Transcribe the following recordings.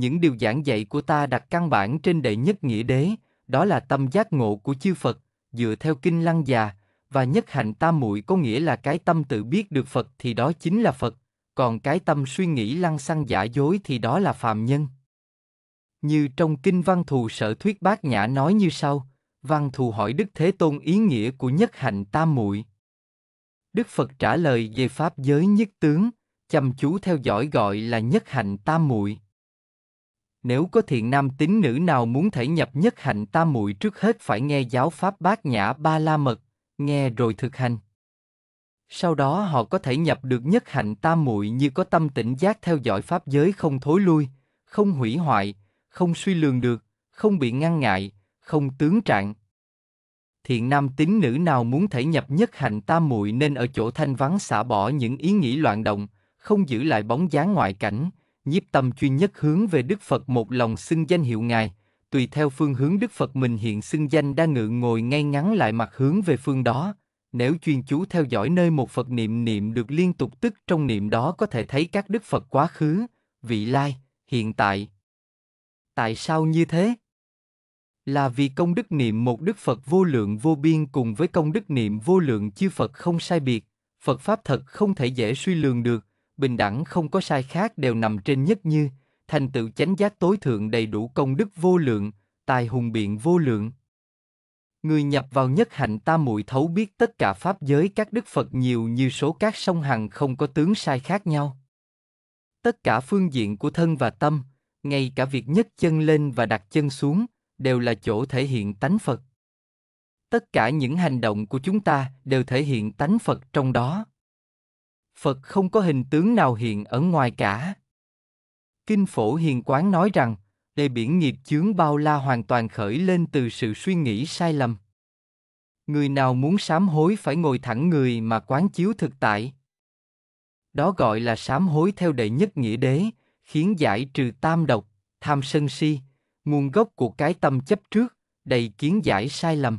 những điều giảng dạy của ta đặt căn bản trên đệ nhất nghĩa đế, đó là tâm giác ngộ của chư Phật, dựa theo kinh lăng già, và nhất hạnh tam muội có nghĩa là cái tâm tự biết được Phật thì đó chính là Phật, còn cái tâm suy nghĩ lăng xăng giả dối thì đó là phàm nhân. Như trong kinh văn thù sở thuyết bát nhã nói như sau, văn thù hỏi Đức Thế Tôn ý nghĩa của nhất hạnh tam muội. Đức Phật trả lời về pháp giới nhất tướng, chăm chú theo dõi gọi là nhất hạnh tam muội nếu có thiện nam tín nữ nào muốn thể nhập nhất hạnh tam muội trước hết phải nghe giáo pháp bát nhã ba la mật, nghe rồi thực hành. Sau đó họ có thể nhập được nhất hạnh tam muội như có tâm tỉnh giác theo dõi pháp giới không thối lui, không hủy hoại, không suy lường được, không bị ngăn ngại, không tướng trạng. Thiện nam tín nữ nào muốn thể nhập nhất hạnh tam muội nên ở chỗ thanh vắng xả bỏ những ý nghĩ loạn động, không giữ lại bóng dáng ngoại cảnh, nhiếp tâm chuyên nhất hướng về Đức Phật một lòng xưng danh hiệu Ngài, tùy theo phương hướng Đức Phật mình hiện xưng danh đa ngự ngồi ngay ngắn lại mặt hướng về phương đó. Nếu chuyên chú theo dõi nơi một Phật niệm niệm được liên tục tức trong niệm đó có thể thấy các Đức Phật quá khứ, vị lai, hiện tại. Tại sao như thế? Là vì công đức niệm một Đức Phật vô lượng vô biên cùng với công đức niệm vô lượng chư Phật không sai biệt, Phật Pháp thật không thể dễ suy lường được, bình đẳng không có sai khác đều nằm trên nhất như, thành tựu chánh giác tối thượng đầy đủ công đức vô lượng, tài hùng biện vô lượng. Người nhập vào nhất hạnh ta muội thấu biết tất cả pháp giới các đức Phật nhiều như số các sông hằng không có tướng sai khác nhau. Tất cả phương diện của thân và tâm, ngay cả việc nhấc chân lên và đặt chân xuống, đều là chỗ thể hiện tánh Phật. Tất cả những hành động của chúng ta đều thể hiện tánh Phật trong đó. Phật không có hình tướng nào hiện ở ngoài cả. Kinh Phổ Hiền Quán nói rằng, đề biển nghiệp chướng bao la hoàn toàn khởi lên từ sự suy nghĩ sai lầm. Người nào muốn sám hối phải ngồi thẳng người mà quán chiếu thực tại. Đó gọi là sám hối theo đệ nhất nghĩa đế, khiến giải trừ tam độc, tham sân si, nguồn gốc của cái tâm chấp trước, đầy kiến giải sai lầm.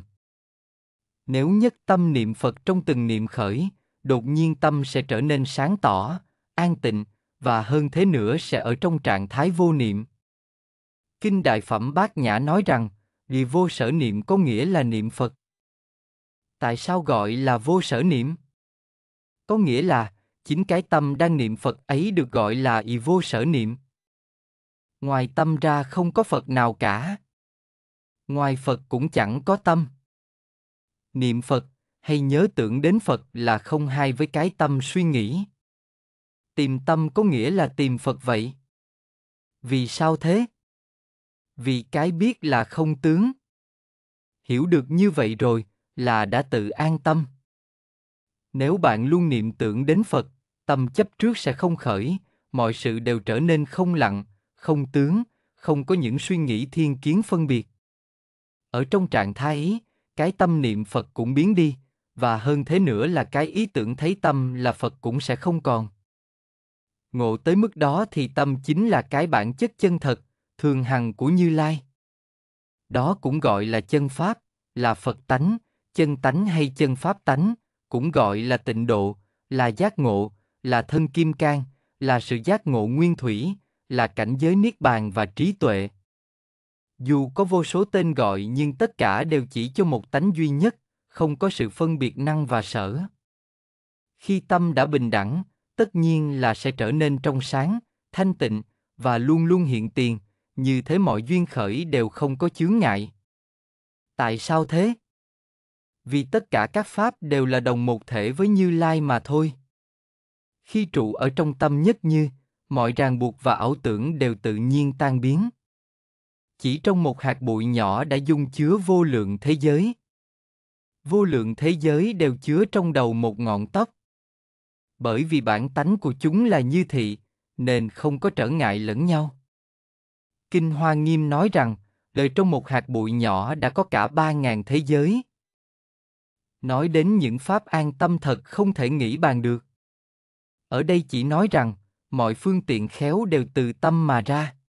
Nếu nhất tâm niệm Phật trong từng niệm khởi, đột nhiên tâm sẽ trở nên sáng tỏ an tịnh và hơn thế nữa sẽ ở trong trạng thái vô niệm kinh đại phẩm bát nhã nói rằng vì vô sở niệm có nghĩa là niệm phật tại sao gọi là vô sở niệm có nghĩa là chính cái tâm đang niệm phật ấy được gọi là y vô sở niệm ngoài tâm ra không có phật nào cả ngoài phật cũng chẳng có tâm niệm phật hay nhớ tưởng đến phật là không hai với cái tâm suy nghĩ tìm tâm có nghĩa là tìm phật vậy vì sao thế vì cái biết là không tướng hiểu được như vậy rồi là đã tự an tâm nếu bạn luôn niệm tưởng đến phật tâm chấp trước sẽ không khởi mọi sự đều trở nên không lặng không tướng không có những suy nghĩ thiên kiến phân biệt ở trong trạng thái ấy cái tâm niệm phật cũng biến đi và hơn thế nữa là cái ý tưởng thấy tâm là phật cũng sẽ không còn ngộ tới mức đó thì tâm chính là cái bản chất chân thật thường hằng của như lai đó cũng gọi là chân pháp là phật tánh chân tánh hay chân pháp tánh cũng gọi là tịnh độ là giác ngộ là thân kim cang là sự giác ngộ nguyên thủy là cảnh giới niết bàn và trí tuệ dù có vô số tên gọi nhưng tất cả đều chỉ cho một tánh duy nhất không có sự phân biệt năng và sở khi tâm đã bình đẳng tất nhiên là sẽ trở nên trong sáng thanh tịnh và luôn luôn hiện tiền như thế mọi duyên khởi đều không có chướng ngại tại sao thế vì tất cả các pháp đều là đồng một thể với như lai mà thôi khi trụ ở trong tâm nhất như mọi ràng buộc và ảo tưởng đều tự nhiên tan biến chỉ trong một hạt bụi nhỏ đã dung chứa vô lượng thế giới vô lượng thế giới đều chứa trong đầu một ngọn tóc. Bởi vì bản tánh của chúng là như thị, nên không có trở ngại lẫn nhau. Kinh Hoa Nghiêm nói rằng, lời trong một hạt bụi nhỏ đã có cả ba ngàn thế giới. Nói đến những pháp an tâm thật không thể nghĩ bàn được. Ở đây chỉ nói rằng, mọi phương tiện khéo đều từ tâm mà ra.